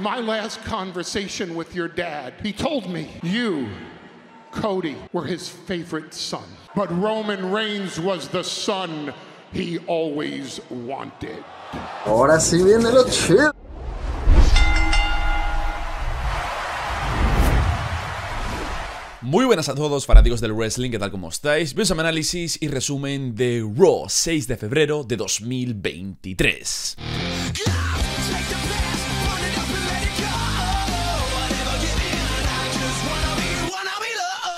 my last conversation with your dad, he told me you Cody were his favorite son. But Roman Reigns was the son he always wanted. Ahora sí viene lo chido. Muy buenas a todos, fanáticos del wrestling, ¿qué tal como estáis? Bienvenidos a análisis y resumen de Raw 6 de febrero de 2023.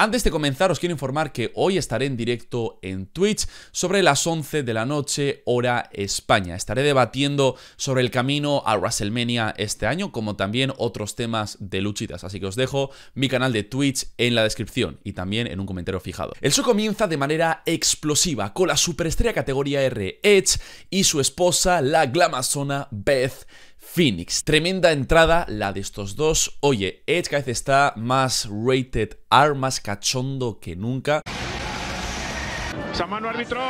Antes de comenzar os quiero informar que hoy estaré en directo en Twitch sobre las 11 de la noche hora España. Estaré debatiendo sobre el camino a WrestleMania este año como también otros temas de luchitas. Así que os dejo mi canal de Twitch en la descripción y también en un comentario fijado. El show comienza de manera explosiva con la superestrella categoría R Edge y su esposa la glamazona Beth Phoenix. Tremenda entrada la de estos dos. Oye, Edge está más rated R, más cachondo que nunca árbitro!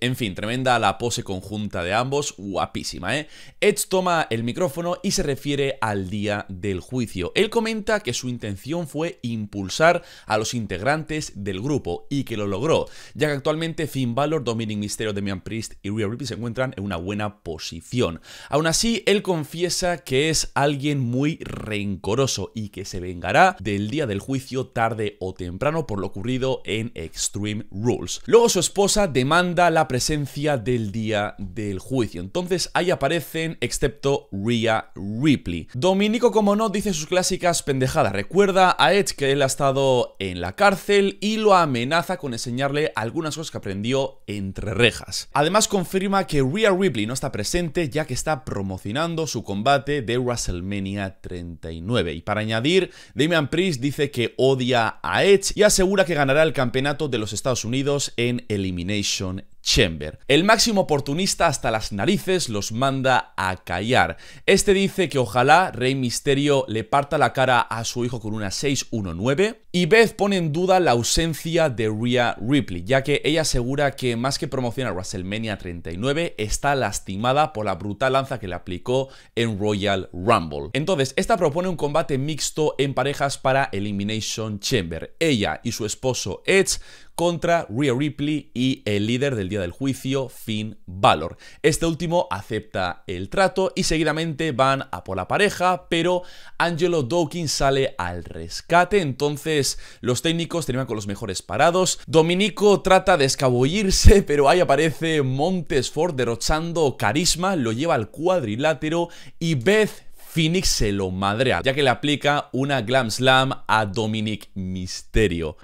En fin, tremenda la pose conjunta de ambos, guapísima, ¿eh? Edge toma el micrófono y se refiere al día del juicio. Él comenta que su intención fue impulsar a los integrantes del grupo y que lo logró, ya que actualmente Finn Balor, Dominic Mysterio, Demian Priest y Rhea Ripley se encuentran en una buena posición. Aún así, él confiesa que es alguien muy rencoroso y que se vengará del día del juicio tarde o temprano por lo ocurrido en Extreme Rules. Luego su esposa demanda la presencia del día del juicio. Entonces ahí aparecen, excepto Rhea Ripley. Dominico, como no, dice sus clásicas pendejadas. Recuerda a Edge que él ha estado en la cárcel y lo amenaza con enseñarle algunas cosas que aprendió entre rejas. Además confirma que Rhea Ripley no está presente ya que está promocionando su combate de WrestleMania 39. Y para añadir, Damian Priest dice que odia a Edge y asegura que ganará el campeonato de los Estados Unidos en el elimination Chamber. El máximo oportunista hasta las narices los manda a callar. Este dice que ojalá Rey Misterio le parta la cara a su hijo con una 619 y Beth pone en duda la ausencia de Rhea Ripley, ya que ella asegura que más que promociona WrestleMania 39 está lastimada por la brutal lanza que le aplicó en Royal Rumble. Entonces, esta propone un combate mixto en parejas para Elimination Chamber. Ella y su esposo Edge contra Rhea Ripley y el líder del día del juicio fin valor Este último acepta el trato y seguidamente van a por la pareja, pero Angelo Dawkins sale al rescate, entonces los técnicos terminan con los mejores parados. Dominico trata de escabullirse, pero ahí aparece Montesford derrochando carisma, lo lleva al cuadrilátero y Beth Phoenix se lo madrea, ya que le aplica una glam slam a Dominic Misterio.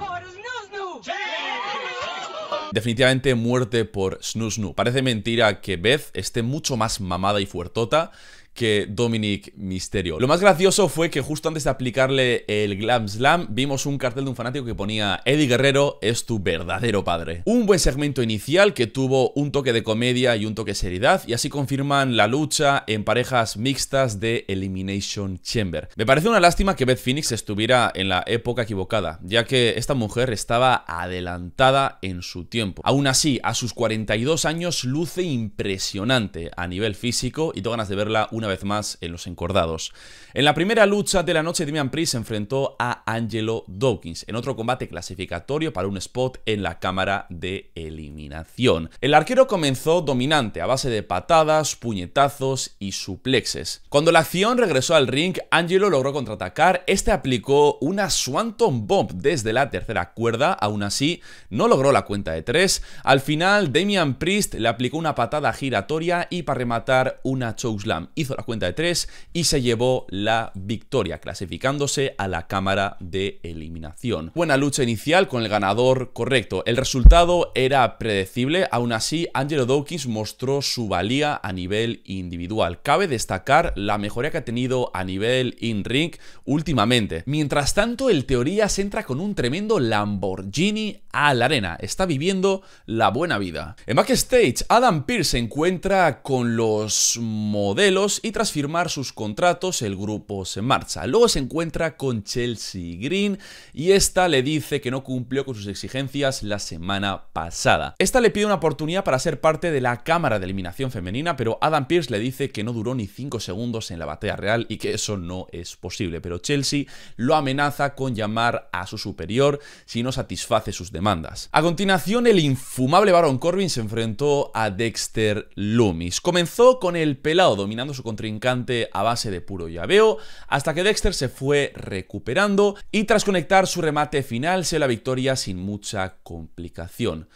Definitivamente muerte por Snoo Parece mentira que Beth esté mucho más mamada y fuertota que Dominic Misterio. Lo más gracioso fue que justo antes de aplicarle el Glam Slam, vimos un cartel de un fanático que ponía Eddie Guerrero es tu verdadero padre. Un buen segmento inicial que tuvo un toque de comedia y un toque de seriedad, y así confirman la lucha en parejas mixtas de Elimination Chamber. Me parece una lástima que Beth Phoenix estuviera en la época equivocada, ya que esta mujer estaba adelantada en su tiempo. Aún así, a sus 42 años luce impresionante a nivel físico y tengo ganas de verla una vez más en los encordados. En la primera lucha de la noche, Damian Priest se enfrentó a Angelo Dawkins en otro combate clasificatorio para un spot en la cámara de eliminación. El arquero comenzó dominante a base de patadas, puñetazos y suplexes. Cuando la acción regresó al ring, Angelo logró contraatacar, este aplicó una Swanton Bomb desde la tercera cuerda, aún así no logró la cuenta de tres. Al final, Damian Priest le aplicó una patada giratoria y para rematar una chokeslam. Hizo la cuenta de tres y se llevó la victoria, clasificándose a la cámara de eliminación. Buena lucha inicial con el ganador correcto. El resultado era predecible, aún así Angelo Dawkins mostró su valía a nivel individual. Cabe destacar la mejoría que ha tenido a nivel in-ring últimamente. Mientras tanto, el teoría se entra con un tremendo Lamborghini a la arena. Está viviendo la buena vida. En backstage, Adam Pearce se encuentra con los modelos y tras firmar sus contratos el grupo se marcha. Luego se encuentra con Chelsea Green y esta le dice que no cumplió con sus exigencias la semana pasada. Esta le pide una oportunidad para ser parte de la Cámara de Eliminación Femenina, pero Adam Pierce le dice que no duró ni 5 segundos en la batalla real y que eso no es posible. Pero Chelsea lo amenaza con llamar a su superior si no satisface sus demandas. A continuación, el infumable Baron Corbin se enfrentó a Dexter Loomis. Comenzó con el pelado dominando su trincante a base de puro llaveo, hasta que Dexter se fue recuperando y tras conectar su remate final se la victoria sin mucha complicación.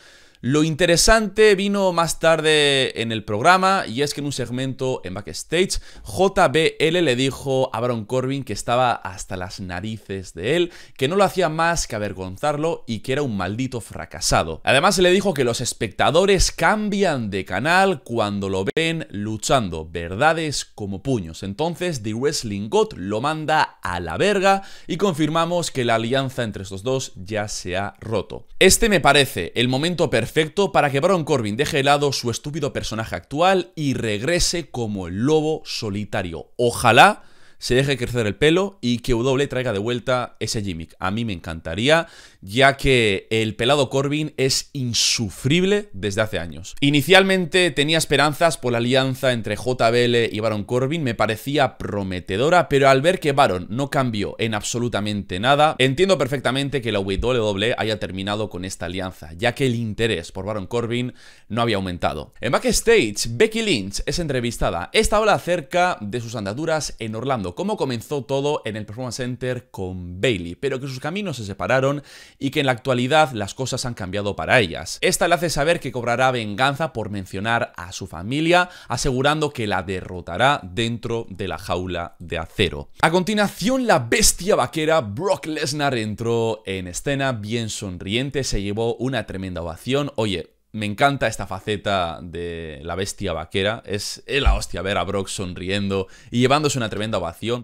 Lo interesante vino más tarde en el programa y es que en un segmento en backstage, JBL le dijo a Baron Corbin que estaba hasta las narices de él, que no lo hacía más que avergonzarlo y que era un maldito fracasado. Además le dijo que los espectadores cambian de canal cuando lo ven luchando, verdades como puños. Entonces The Wrestling God lo manda a la verga y confirmamos que la alianza entre estos dos ya se ha roto. Este me parece el momento perfecto perfecto para que Baron Corbin deje de lado su estúpido personaje actual y regrese como el lobo solitario. Ojalá se deje crecer el pelo y que W traiga de vuelta ese gimmick. A mí me encantaría ya que el pelado Corbin es insufrible desde hace años. Inicialmente tenía esperanzas por la alianza entre JBL y Baron Corbin me parecía prometedora, pero al ver que Baron no cambió en absolutamente nada, entiendo perfectamente que la WWE haya terminado con esta alianza, ya que el interés por Baron Corbin no había aumentado. En backstage, Becky Lynch es entrevistada. Esta habla acerca de sus andaduras en Orlando, cómo comenzó todo en el Performance Center con Bailey, pero que sus caminos se separaron y que en la actualidad las cosas han cambiado para ellas. Esta le hace saber que cobrará venganza por mencionar a su familia, asegurando que la derrotará dentro de la jaula de acero. A continuación, la bestia vaquera Brock Lesnar entró en escena bien sonriente, se llevó una tremenda ovación. Oye, me encanta esta faceta de la bestia vaquera. Es la hostia ver a Brock sonriendo y llevándose una tremenda ovación.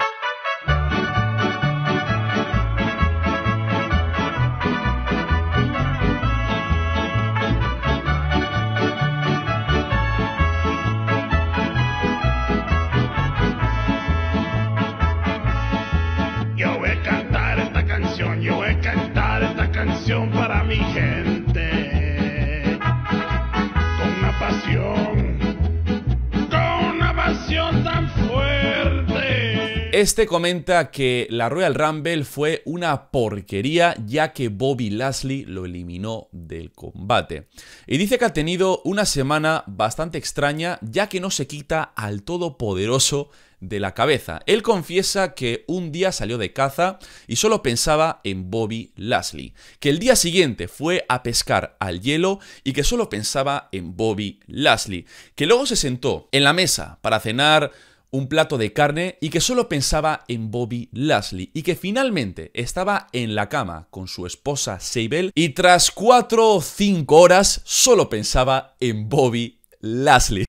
para mi gente. Con una una tan fuerte. Este comenta que la Royal Rumble fue una porquería ya que Bobby Lashley lo eliminó del combate. Y dice que ha tenido una semana bastante extraña ya que no se quita al todopoderoso de la cabeza. Él confiesa que un día salió de caza y solo pensaba en Bobby Lashley, que el día siguiente fue a pescar al hielo y que solo pensaba en Bobby Lashley, que luego se sentó en la mesa para cenar un plato de carne y que solo pensaba en Bobby Lashley y que finalmente estaba en la cama con su esposa Seibel y tras 4 o 5 horas solo pensaba en Bobby Lashley.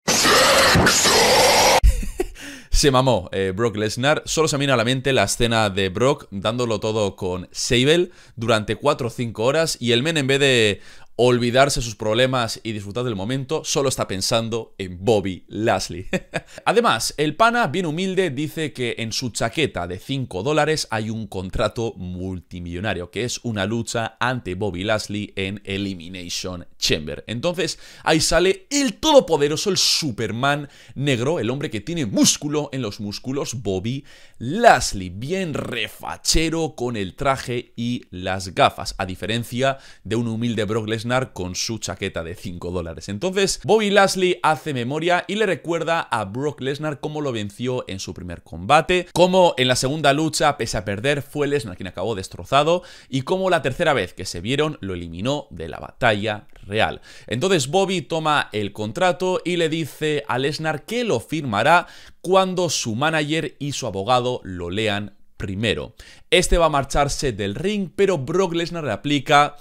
Se mamó eh, Brock Lesnar. Solo se me viene a la mente la escena de Brock dándolo todo con Sable durante 4 o 5 horas y el men en vez de, olvidarse sus problemas y disfrutar del momento, solo está pensando en Bobby Lashley. Además, el pana, bien humilde, dice que en su chaqueta de 5 dólares hay un contrato multimillonario, que es una lucha ante Bobby Lashley en Elimination Chamber. Entonces, ahí sale el todopoderoso, el Superman negro, el hombre que tiene músculo en los músculos, Bobby Lashley, bien refachero con el traje y las gafas, a diferencia de un humilde Brock Lesnar con su chaqueta de 5 dólares. Entonces, Bobby Lashley hace memoria y le recuerda a Brock Lesnar cómo lo venció en su primer combate, cómo en la segunda lucha, pese a perder, fue Lesnar quien acabó destrozado y cómo la tercera vez que se vieron lo eliminó de la batalla real. Entonces Bobby toma el contrato y le dice a Lesnar que lo firmará cuando su manager y su abogado lo lean primero. Este va a marcharse del ring, pero Brock Lesnar le aplica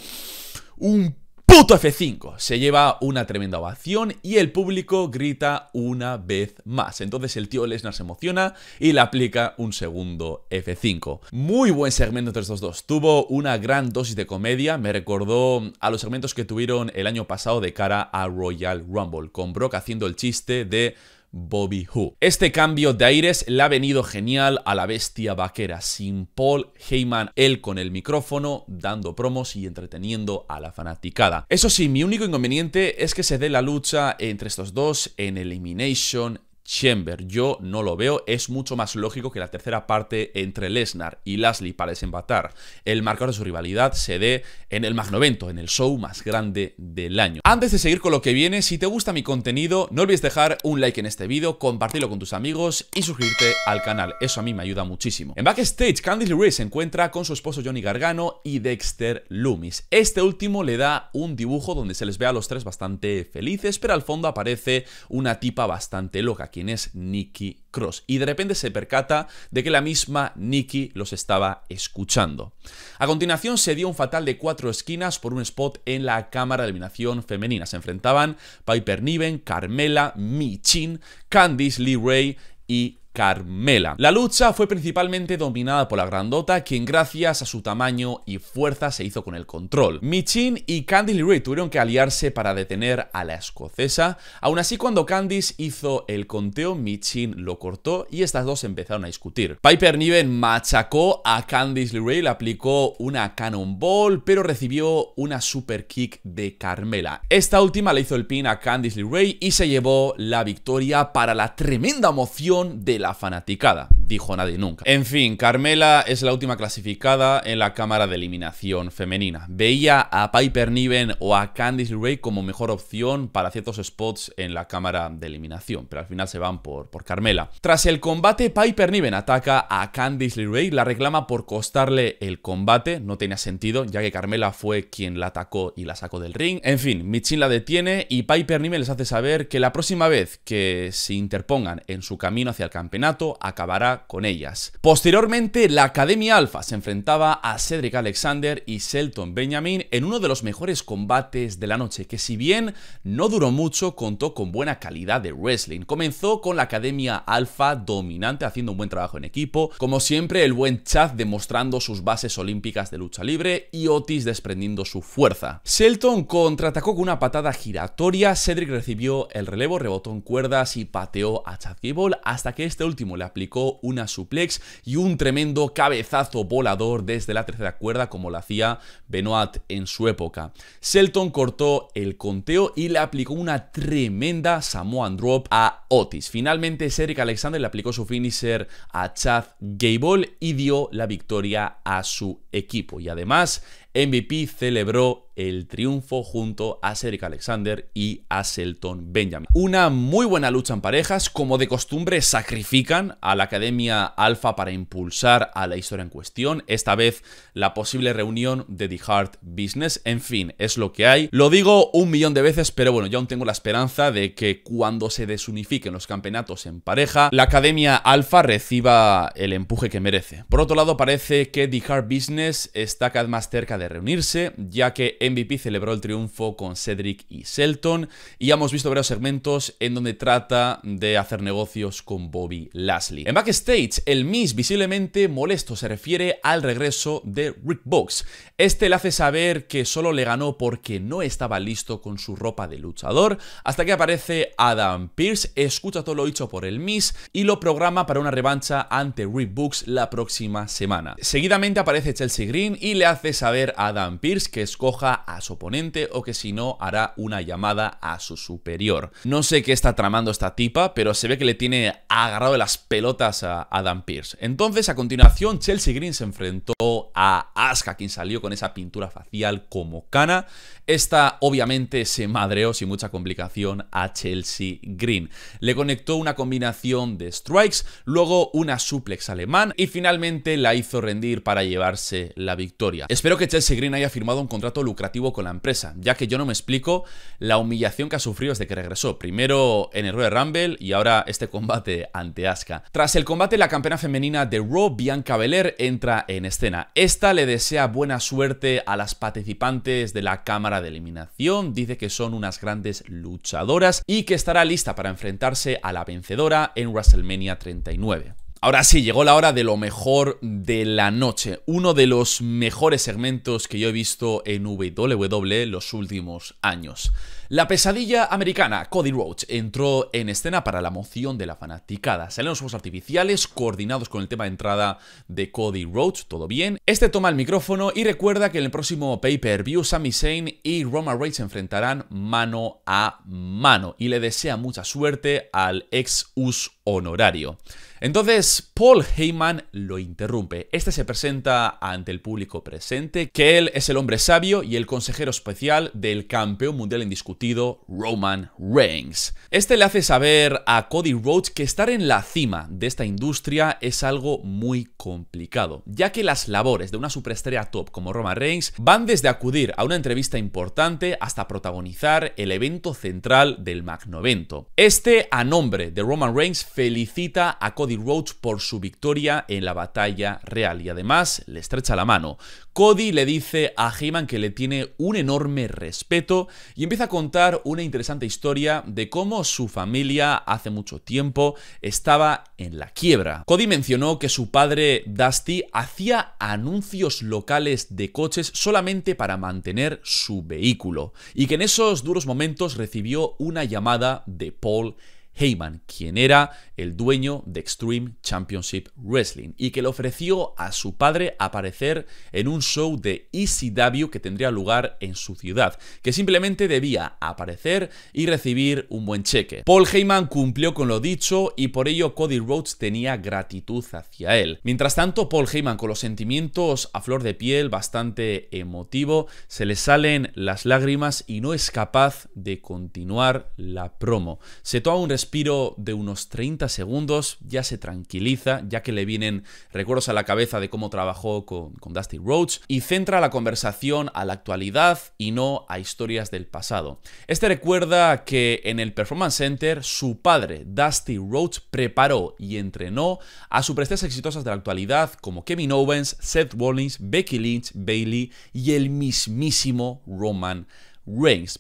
un Puto F5 se lleva una tremenda ovación y el público grita una vez más. Entonces el tío Lesnar se emociona y le aplica un segundo F5. Muy buen segmento entre estos dos. Tuvo una gran dosis de comedia, me recordó a los segmentos que tuvieron el año pasado de cara a Royal Rumble, con Brock haciendo el chiste de Bobby Who. Este cambio de aires le ha venido genial a la bestia vaquera, sin Paul Heyman, él con el micrófono, dando promos y entreteniendo a la fanaticada. Eso sí, mi único inconveniente es que se dé la lucha entre estos dos en Elimination Chamber. Yo no lo veo. Es mucho más lógico que la tercera parte entre Lesnar y Lashley para desempatar el marcador de su rivalidad se dé en el Magnovento, en el show más grande del año. Antes de seguir con lo que viene, si te gusta mi contenido, no olvides dejar un like en este vídeo, compartirlo con tus amigos y suscribirte al canal. Eso a mí me ayuda muchísimo. En backstage, Candice LeRae se encuentra con su esposo Johnny Gargano y Dexter Loomis. Este último le da un dibujo donde se les ve a los tres bastante felices, pero al fondo aparece una tipa bastante loca quién es Nikki Cross. Y de repente se percata de que la misma Nikki los estaba escuchando. A continuación se dio un fatal de cuatro esquinas por un spot en la cámara de eliminación femenina. Se enfrentaban Piper Niven, Carmela, Michin, Candice Lee Ray y Carmela. La lucha fue principalmente dominada por la grandota, quien gracias a su tamaño y fuerza se hizo con el control. Michin y Candice LeRae tuvieron que aliarse para detener a la escocesa, aún así cuando Candice hizo el conteo, Michin lo cortó y estas dos empezaron a discutir. Piper Niven machacó a Candice LeRae, le aplicó una cannonball, pero recibió una super kick de Carmela. Esta última le hizo el pin a Candice LeRae y se llevó la victoria para la tremenda emoción de la fanaticada, dijo nadie nunca. En fin, Carmela es la última clasificada en la cámara de eliminación femenina. Veía a Piper Niven o a Candice Ray como mejor opción para ciertos spots en la cámara de eliminación, pero al final se van por, por Carmela. Tras el combate, Piper Niven ataca a Candice LeRae, la reclama por costarle el combate, no tenía sentido, ya que Carmela fue quien la atacó y la sacó del ring. En fin, Michin la detiene y Piper Niven les hace saber que la próxima vez que se interpongan en su camino hacia el campeonato, Nato acabará con ellas. Posteriormente, la Academia Alpha se enfrentaba a Cedric Alexander y Shelton Benjamin en uno de los mejores combates de la noche, que si bien no duró mucho, contó con buena calidad de wrestling. Comenzó con la Academia Alpha dominante, haciendo un buen trabajo en equipo. Como siempre, el buen Chad demostrando sus bases olímpicas de lucha libre y Otis desprendiendo su fuerza. Shelton contraatacó con una patada giratoria, Cedric recibió el relevo, rebotó en cuerdas y pateó a Chad Gable hasta que este último le aplicó una suplex y un tremendo cabezazo volador desde la tercera cuerda como lo hacía Benoit en su época. Shelton cortó el conteo y le aplicó una tremenda Samoan Drop a Otis. Finalmente Cedric Alexander le aplicó su finisher a Chad Gable y dio la victoria a su equipo. Y además MVP celebró el triunfo junto a Cedric Alexander y a Selton Benjamin. Una muy buena lucha en parejas, como de costumbre sacrifican a la Academia Alpha para impulsar a la historia en cuestión, esta vez la posible reunión de The Hard Business, en fin, es lo que hay. Lo digo un millón de veces, pero bueno, yo aún tengo la esperanza de que cuando se desunifiquen los campeonatos en pareja, la Academia Alpha reciba el empuje que merece. Por otro lado, parece que The Hard Business está cada vez más cerca de reunirse, ya que MVP celebró el triunfo con Cedric y Selton, y hemos visto varios segmentos en donde trata de hacer negocios con Bobby Lashley. En backstage, el Miss visiblemente molesto se refiere al regreso de Rick Box. Este le hace saber que solo le ganó porque no estaba listo con su ropa de luchador, hasta que aparece Adam Pierce, escucha todo lo dicho por el Miss y lo programa para una revancha ante Rick Books la próxima semana. Seguidamente aparece Chelsea Green y le hace saber Adam Pierce que escoja a su oponente o que si no hará una llamada a su superior. No sé qué está tramando esta tipa, pero se ve que le tiene agarrado de las pelotas a Adam Pierce. Entonces, a continuación, Chelsea Green se enfrentó a Aska quien salió con esa pintura facial como cana. Esta, obviamente, se madreó sin mucha complicación a Chelsea Green. Le conectó una combinación de strikes, luego una suplex alemán y finalmente la hizo rendir para llevarse la victoria. Espero que Chelsea Chelsea Green haya firmado un contrato lucrativo con la empresa, ya que yo no me explico la humillación que ha sufrido desde que regresó, primero en el Royal Rumble y ahora este combate ante Asuka. Tras el combate, la campeona femenina de Raw, Bianca Belair, entra en escena. Esta le desea buena suerte a las participantes de la cámara de eliminación, dice que son unas grandes luchadoras y que estará lista para enfrentarse a la vencedora en WrestleMania 39. Ahora sí, llegó la hora de lo mejor de la noche. Uno de los mejores segmentos que yo he visto en WWE los últimos años. La pesadilla americana, Cody Roach entró en escena para la moción de la fanaticada. Salen los juegos artificiales coordinados con el tema de entrada de Cody Roach. todo bien. Este toma el micrófono y recuerda que en el próximo pay-per-view Sami Zayn y Roma Reigns se enfrentarán mano a mano y le desea mucha suerte al ex US honorario. Entonces, Paul Heyman lo interrumpe. Este se presenta ante el público presente que él es el hombre sabio y el consejero especial del campeón mundial indiscutido Roman Reigns. Este le hace saber a Cody Rhodes que estar en la cima de esta industria es algo muy complicado, ya que las labores de una superestrella top como Roman Reigns van desde acudir a una entrevista importante hasta protagonizar el evento central del Magnovento. Este, a nombre de Roman Reigns, felicita a Cody Rhodes por su victoria en la batalla real y además le estrecha la mano. Cody le dice a Heyman que le tiene un enorme respeto y empieza a contar una interesante historia de cómo su familia hace mucho tiempo estaba en la quiebra. Cody mencionó que su padre Dusty hacía anuncios locales de coches solamente para mantener su vehículo y que en esos duros momentos recibió una llamada de Paul Heyman, quien era el dueño de Extreme Championship Wrestling y que le ofreció a su padre aparecer en un show de ECW que tendría lugar en su ciudad, que simplemente debía aparecer y recibir un buen cheque. Paul Heyman cumplió con lo dicho y por ello Cody Rhodes tenía gratitud hacia él. Mientras tanto, Paul Heyman con los sentimientos a flor de piel, bastante emotivo, se le salen las lágrimas y no es capaz de continuar la promo. Se toma un respiro de unos 30 segundos, ya se tranquiliza, ya que le vienen recuerdos a la cabeza de cómo trabajó con, Dusty Rhodes, y centra la conversación a la actualidad y no a historias del pasado. Este recuerda que en el Performance Center su padre, Dusty Rhodes, preparó y entrenó a superestrellas exitosas de la actualidad como Kevin Owens, Seth Rollins, Becky Lynch, Bailey y el mismísimo Roman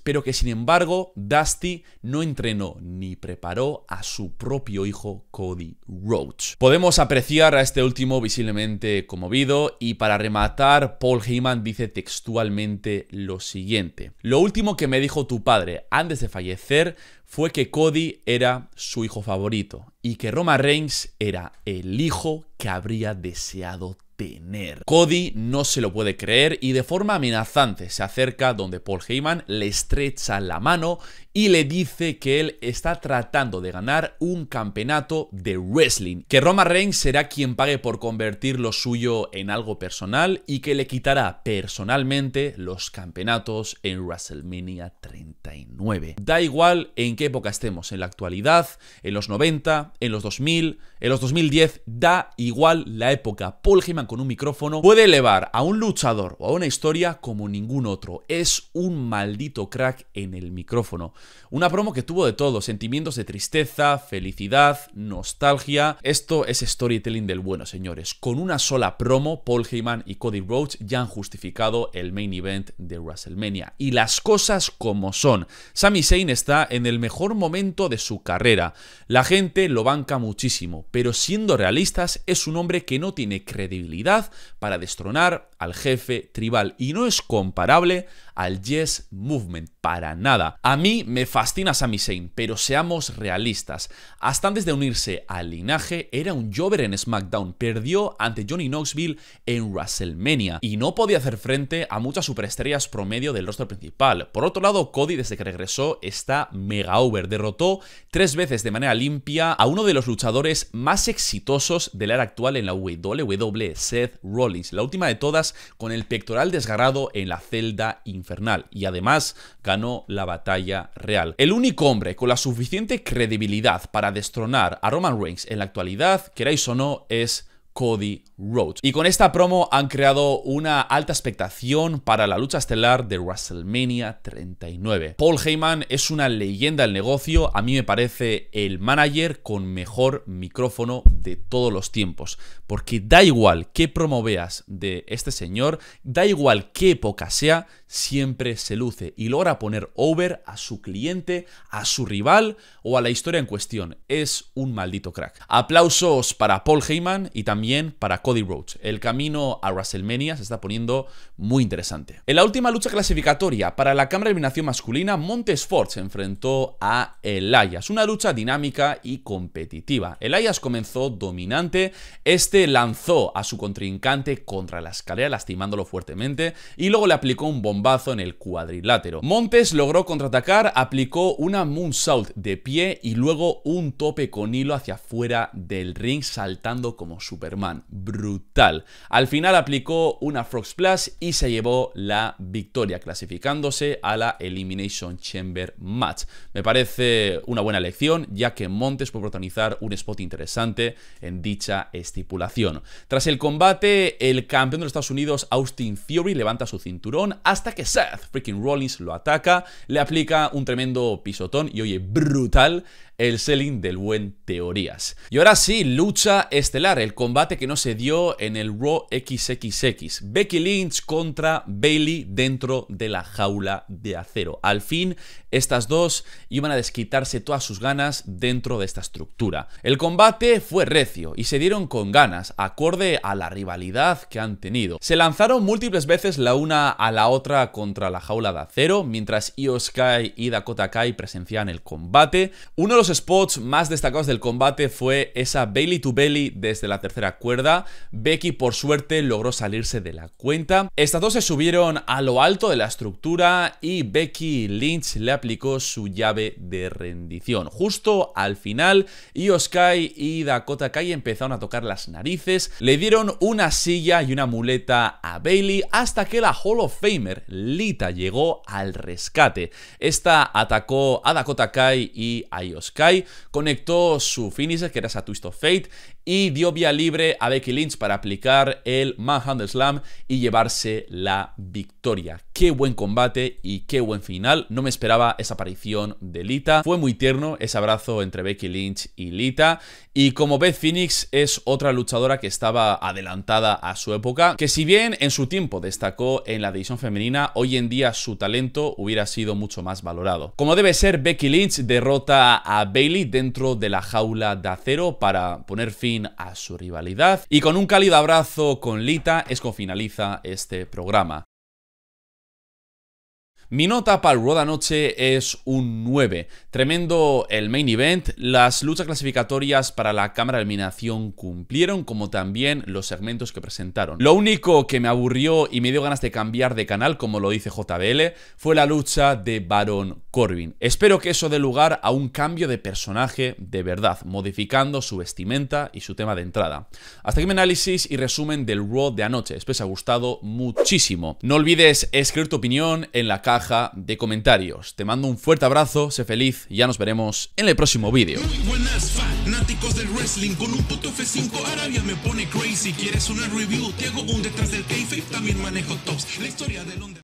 pero que sin embargo Dusty no entrenó ni preparó a su propio hijo Cody Rhodes. Podemos apreciar a este último visiblemente conmovido y para rematar Paul Heyman dice textualmente lo siguiente. Lo último que me dijo tu padre antes de fallecer fue que Cody era su hijo favorito y que Roma Reigns era el hijo que habría deseado tener. Cody no se lo puede creer y de forma amenazante se acerca donde Paul Heyman le estrecha la mano y le dice que él está tratando de ganar un campeonato de wrestling, que Roma Reigns será quien pague por convertir lo suyo en algo personal y que le quitará personalmente los campeonatos en WrestleMania 39. Da igual en qué época estemos, en la actualidad, en los 90, en los 2000, en los 2010, da igual la época. Paul Heyman con un micrófono puede elevar a un luchador o a una historia como ningún otro. Es un maldito crack en el micrófono. Una promo que tuvo de todo, sentimientos de tristeza, felicidad, nostalgia. Esto es storytelling del bueno, señores. Con una sola promo, Paul Heyman y Cody Rhodes ya han justificado el main event de WrestleMania. Y las cosas como son. Sami Zayn está en el mejor momento de su carrera. La gente lo banca muchísimo, pero siendo realistas, es un hombre que no tiene credibilidad para destronar al jefe tribal y no es comparable al Yes Movement para nada. A mí me me fascina Sami Zayn, pero seamos realistas. Hasta antes de unirse al linaje, era un Jover en SmackDown. Perdió ante Johnny Knoxville en WrestleMania y no podía hacer frente a muchas superestrellas promedio del roster principal. Por otro lado, Cody, desde que regresó, está mega over. Derrotó tres veces de manera limpia a uno de los luchadores más exitosos del era actual en la WWE, Seth Rollins. La última de todas, con el pectoral desgarrado en la celda infernal. Y además ganó la batalla real. El único hombre con la suficiente credibilidad para destronar a Roman Reigns en la actualidad, queráis o no, es Cody Rhodes. Y con esta promo han creado una alta expectación para la lucha estelar de WrestleMania 39. Paul Heyman es una leyenda del negocio, a mí me parece el manager con mejor micrófono de todos los tiempos, porque da igual qué promo veas de este señor, da igual qué época sea, siempre se luce y logra poner over a su cliente, a su rival o a la historia en cuestión. Es un maldito crack. Aplausos para Paul Heyman y también para Cody Rhodes. El camino a WrestleMania se está poniendo muy interesante. En la última lucha clasificatoria para la Cámara de Eliminación Masculina, Montes Ford se enfrentó a Elias. Una lucha dinámica y competitiva. Elias comenzó dominante, este lanzó a su contrincante contra la escalera lastimándolo fuertemente y luego le aplicó un bombazo en el cuadrilátero. Montes logró contraatacar, aplicó una moonsault de pie y luego un tope con hilo hacia afuera del ring saltando como Super Brutal. Al final aplicó una Frog Splash y se llevó la victoria, clasificándose a la Elimination Chamber Match. Me parece una buena elección, ya que Montes puede protagonizar un spot interesante en dicha estipulación. Tras el combate, el campeón de los Estados Unidos, Austin Theory, levanta su cinturón hasta que Seth freaking Rollins lo ataca, le aplica un tremendo pisotón y oye, brutal, el selling del buen Teorías. Y ahora sí, lucha estelar, el combate que no se dio en el Raw XXX. Becky Lynch contra Bailey dentro de la jaula de acero. Al fin, estas dos iban a desquitarse todas sus ganas dentro de esta estructura. El combate fue recio y se dieron con ganas, acorde a la rivalidad que han tenido. Se lanzaron múltiples veces la una a la otra contra la jaula de acero, mientras Io Sky y Dakota Kai presenciaban el combate. Uno de los spots más destacados del combate fue esa belly to belly desde la tercera cuerda. Becky por suerte logró salirse de la cuenta. Estas dos se subieron a lo alto de la estructura y Becky Lynch le aplicó su llave de rendición. Justo al final, y y Dakota Kai empezaron a tocar las narices, le dieron una silla y una muleta a Bailey hasta que la Hall of Famer Lita llegó al rescate. Esta atacó a Dakota Kai y a Io conectó su Finisher, que era esa Twist of Fate, y dio vía libre a Becky Lynch para aplicar el Manhattan Slam y llevarse la victoria. Qué buen combate y qué buen final. No me esperaba esa aparición de Lita. Fue muy tierno ese abrazo entre Becky Lynch y Lita. Y como Beth Phoenix es otra luchadora que estaba adelantada a su época, que si bien en su tiempo destacó en la división femenina, hoy en día su talento hubiera sido mucho más valorado. Como debe ser, Becky Lynch derrota a Bailey dentro de la jaula de acero para poner fin a su rivalidad. Y con un cálido abrazo con Lita es finaliza este programa. Mi nota para el Raw de anoche es un 9. Tremendo el main event. Las luchas clasificatorias para la cámara de eliminación cumplieron, como también los segmentos que presentaron. Lo único que me aburrió y me dio ganas de cambiar de canal, como lo dice JBL, fue la lucha de Baron Corbin. Espero que eso dé lugar a un cambio de personaje de verdad, modificando su vestimenta y su tema de entrada. Hasta aquí mi análisis y resumen del Raw de anoche. Espero que os haya gustado muchísimo. No olvides escribir tu opinión en la caja caja de comentarios. Te mando un fuerte abrazo, sé feliz y ya nos veremos en el próximo vídeo. Fanáticos del wrestling con un puto F5 Arabia me pone crazy. ¿Quieres una review? Te hago un detrás del kayfabe, también manejo tops. La historia del